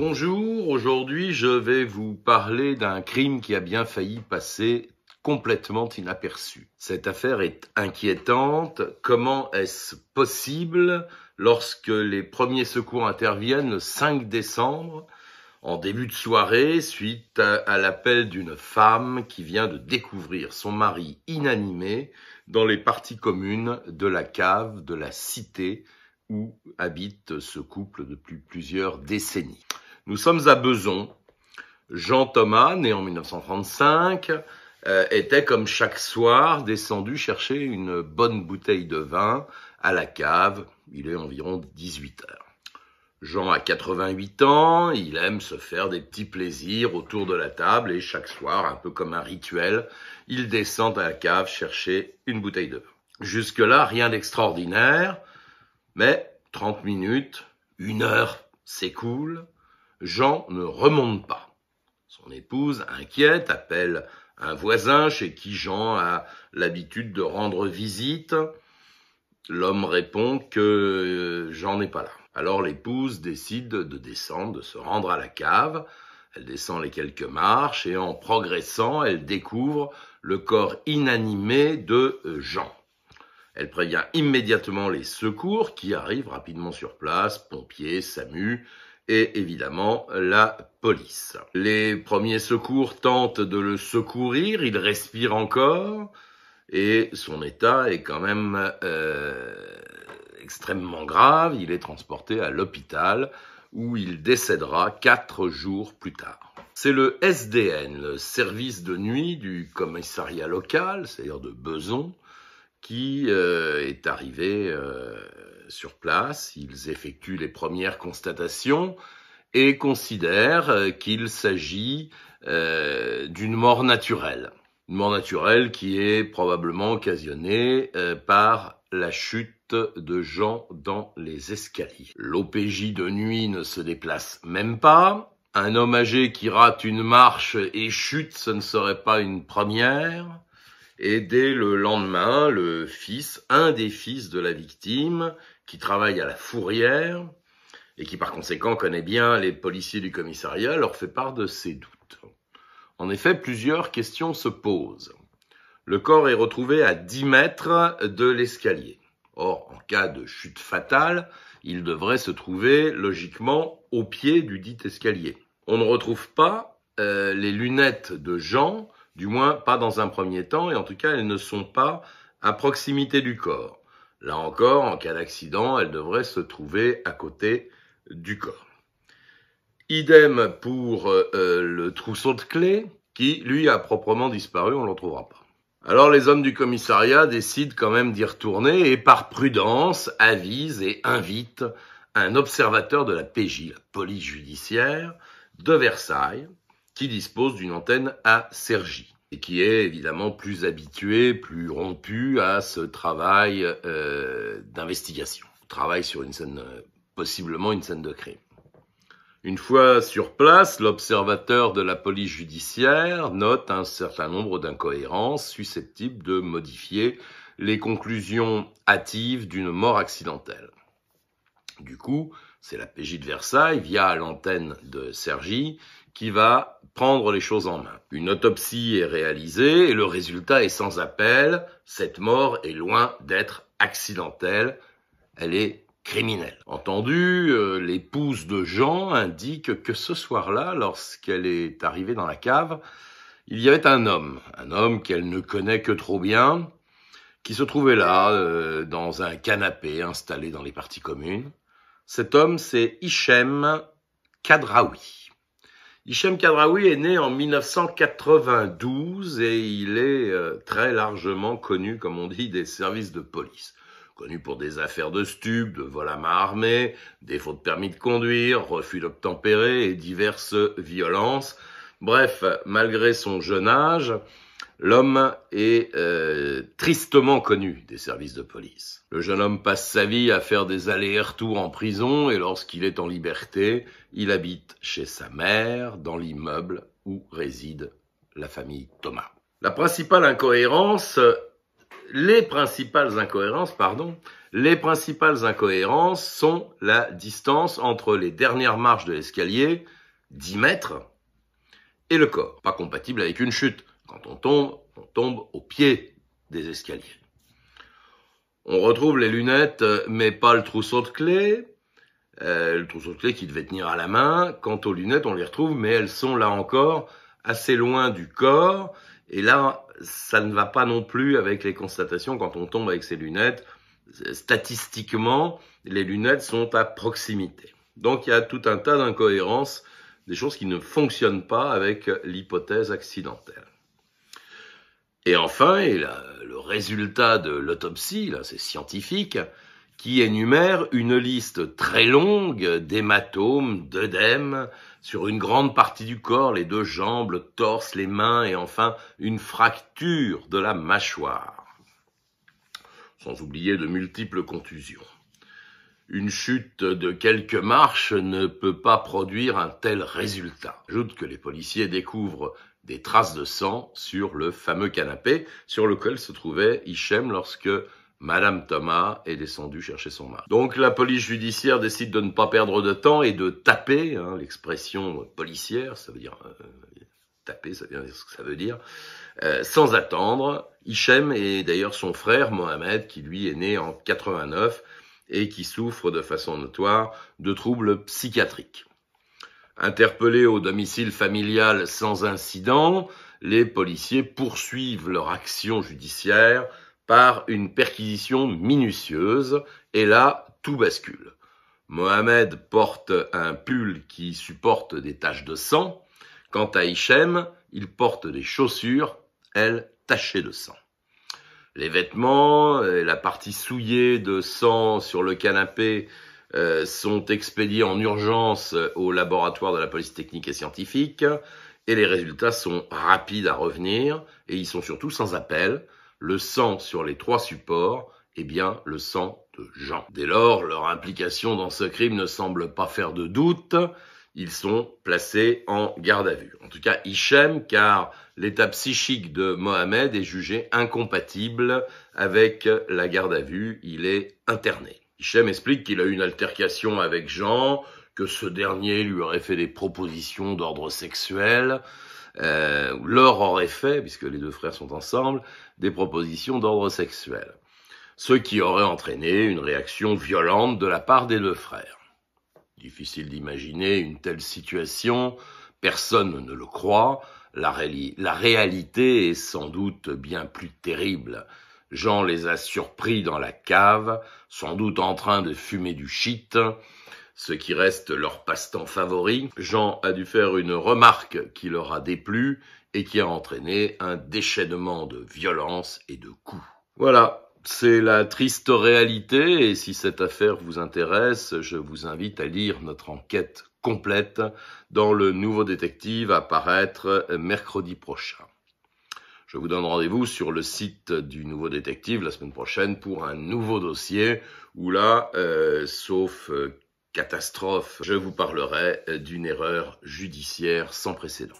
Bonjour, aujourd'hui je vais vous parler d'un crime qui a bien failli passer complètement inaperçu. Cette affaire est inquiétante. Comment est-ce possible lorsque les premiers secours interviennent le 5 décembre en début de soirée suite à, l'appel d'une femme qui vient de découvrir son mari inanimé dans les parties communes de la cave de la cité où habite ce couple depuis plusieurs décennies. Nous sommes à Beson. Jean Thomas, né en 1935, euh, était comme chaque soir descendu chercher une bonne bouteille de vin à la cave. Il est environ 18 heures. Jean a 88 ans, il aime se faire des petits plaisirs autour de la table et chaque soir, un peu comme un rituel, il descend à la cave chercher une bouteille de vin. Jusque-là, rien d'extraordinaire, mais 30 minutes, une heure s'écoule. Jean ne remonte pas. Son épouse, inquiète, appelle un voisin chez qui Jean a l'habitude de rendre visite. L'homme répond que euh, Jean n'est pas là. Alors l'épouse décide de descendre, de se rendre à la cave. Elle descend les quelques marches et en progressant, elle découvre le corps inanimé de euh, Jean. Elle prévient immédiatement les secours qui arrivent rapidement sur place, pompiers, SAMU, et évidemment la police. Les premiers secours tentent de le secourir, il respire encore et son état est quand même euh, extrêmement grave. Il est transporté à l'hôpital où il décédera quatre jours plus tard. C'est le SDN, le service de nuit du commissariat local, c'est-à-dire de Beson, qui euh, est arrivé euh, sur place, ils effectuent les premières constatations et considèrent euh, qu'il s'agit euh, d'une mort naturelle. Une mort naturelle qui est probablement occasionnée euh, par la chute de gens dans les escaliers. L'OPJ de nuit ne se déplace même pas. Un homme âgé qui rate une marche et chute, ce ne serait pas une première. Et dès le lendemain, le fils, un des fils de la victime, qui travaille à la fourrière et qui par conséquent connaît bien les policiers du commissariat, leur fait part de ses doutes. En effet, plusieurs questions se posent. Le corps est retrouvé à 10 mètres de l'escalier. Or, en cas de chute fatale, il devrait se trouver logiquement au pied du dit escalier. On ne retrouve pas euh, les lunettes de Jean, du moins pas dans un premier temps, et en tout cas elles ne sont pas à proximité du corps. Là encore, en cas d'accident, elle devrait se trouver à côté du corps. Idem pour euh, euh, le trousseau de clés, qui, lui, a proprement disparu, on ne le retrouvera pas. Alors les hommes du commissariat décident quand même d'y retourner et par prudence avisent et invitent un observateur de la PJ, la police judiciaire, de Versailles, qui dispose d'une antenne à Cergy et qui est évidemment plus habitué, plus rompu à ce travail euh, d'investigation. Travail sur une scène, euh, possiblement une scène de crime. Une fois sur place, l'observateur de la police judiciaire note un certain nombre d'incohérences susceptibles de modifier les conclusions hâtives d'une mort accidentelle. Du coup, c'est la PJ de Versailles, via l'antenne de Sergi, qui va prendre les choses en main. Une autopsie est réalisée et le résultat est sans appel. Cette mort est loin d'être accidentelle, elle est criminelle. Entendu, euh, l'épouse de Jean indique que ce soir-là, lorsqu'elle est arrivée dans la cave, il y avait un homme, un homme qu'elle ne connaît que trop bien, qui se trouvait là, euh, dans un canapé installé dans les parties communes. Cet homme, c'est Hichem Kadraoui. Hichem Kadraoui est né en 1992 et il est euh, très largement connu, comme on dit, des services de police connu pour des affaires de stupes, de vol à main armée, défaut de permis de conduire, refus d'obtempérer et diverses violences. Bref, malgré son jeune âge, L'homme est euh, tristement connu des services de police. Le jeune homme passe sa vie à faire des allers-retours en prison et lorsqu'il est en liberté, il habite chez sa mère dans l'immeuble où réside la famille Thomas. La principale incohérence, les principales incohérences, pardon, les principales incohérences sont la distance entre les dernières marches de l'escalier, 10 mètres, et le corps, pas compatible avec une chute. Quand on tombe, on tombe au pied des escaliers. On retrouve les lunettes, euh, mais pas le trousseau de clé. Euh, le trousseau de clé qui devait tenir à la main. Quant aux lunettes, on les retrouve, mais elles sont là encore assez loin du corps. Et là, ça ne va pas non plus avec les constatations quand on tombe avec ses lunettes. Statistiquement, les lunettes sont à proximité. Donc il y a tout un tas d'incohérences, des choses qui ne fonctionnent pas avec l'hypothèse accidentelle. Et enfin, le résultat de l'autopsie, c'est scientifique, qui énumère une liste très longue d'hématomes, d'œdèmes, sur une grande partie du corps, les deux jambes, le torse, les mains, et enfin une fracture de la mâchoire. Sans oublier de multiples contusions. Une chute de quelques marches ne peut pas produire un tel résultat. J'ajoute que les policiers découvrent des traces de sang sur le fameux canapé sur lequel se trouvait Hichem lorsque Madame Thomas est descendue chercher son mari. Donc la police judiciaire décide de ne pas perdre de temps et de taper, hein, l'expression policière, ça veut dire euh, taper, ça veut dire ce que ça veut dire, euh, sans attendre. Hichem et d'ailleurs son frère Mohamed, qui lui est né en 89 et qui souffre de façon notoire de troubles psychiatriques. Interpellés au domicile familial sans incident, les policiers poursuivent leur action judiciaire par une perquisition minutieuse et là, tout bascule. Mohamed porte un pull qui supporte des taches de sang. Quant à Hichem, il porte des chaussures, elles tachées de sang. Les vêtements et la partie souillée de sang sur le canapé euh, sont expédiés en urgence euh, au laboratoire de la police technique et scientifique, et les résultats sont rapides à revenir, et ils sont surtout sans appel. Le sang sur les trois supports, et bien, le sang de Jean. Dès lors, leur implication dans ce crime ne semble pas faire de doute. Ils sont placés en garde à vue. En tout cas, Hichem, car l'état psychique de Mohamed est jugé incompatible avec la garde à vue. Il est interné. Hichem explique qu'il a eu une altercation avec Jean, que ce dernier lui aurait fait des propositions d'ordre sexuel, euh, leur aurait fait, puisque les deux frères sont ensemble, des propositions d'ordre sexuel. Ce qui aurait entraîné une réaction violente de la part des deux frères. Difficile d'imaginer une telle situation, personne ne le croit, la réalité est sans doute bien plus terrible. Jean les a surpris dans la cave, sans doute en train de fumer du shit, ce qui reste leur passe-temps favori. Jean a dû faire une remarque qui leur a déplu et qui a entraîné un déchaînement de violence et de coups. Voilà, c'est la triste réalité et si cette affaire vous intéresse, je vous invite à lire notre enquête complète dans le nouveau détective à paraître mercredi prochain. Je vous donne rendez-vous sur le site du Nouveau Détective la semaine prochaine pour un nouveau dossier où là, euh, sauf euh, catastrophe, je vous parlerai euh, d'une erreur judiciaire sans précédent.